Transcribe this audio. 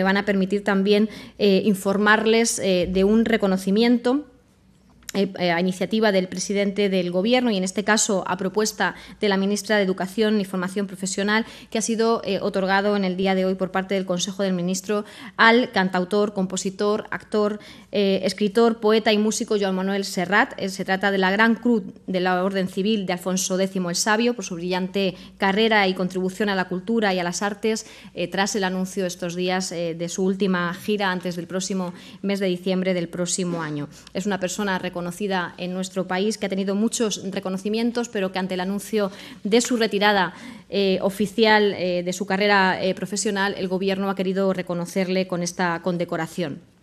Me van a permitir también eh, informarles eh, de un reconocimiento eh, eh, a iniciativa del presidente del Gobierno y, en este caso, a propuesta de la ministra de Educación y Formación Profesional, que ha sido eh, otorgado en el día de hoy por parte del Consejo del Ministro al cantautor, compositor, actor, escritor, poeta y músico Joan Manuel Serrat. se trata de la Gran Cruz de la Orden Civil de Alfonso X el Sabio por su brillante carrera y contribución a la cultura y a las artes tras el anuncio estos días de su última gira antes del próximo mes de diciembre del próximo año. Es una persona reconocida conocida en nuestro país, que ha tenido muchos reconocimientos, pero que ante el anuncio de su retirada eh, oficial eh, de su carrera eh, profesional, el Gobierno ha querido reconocerle con esta condecoración.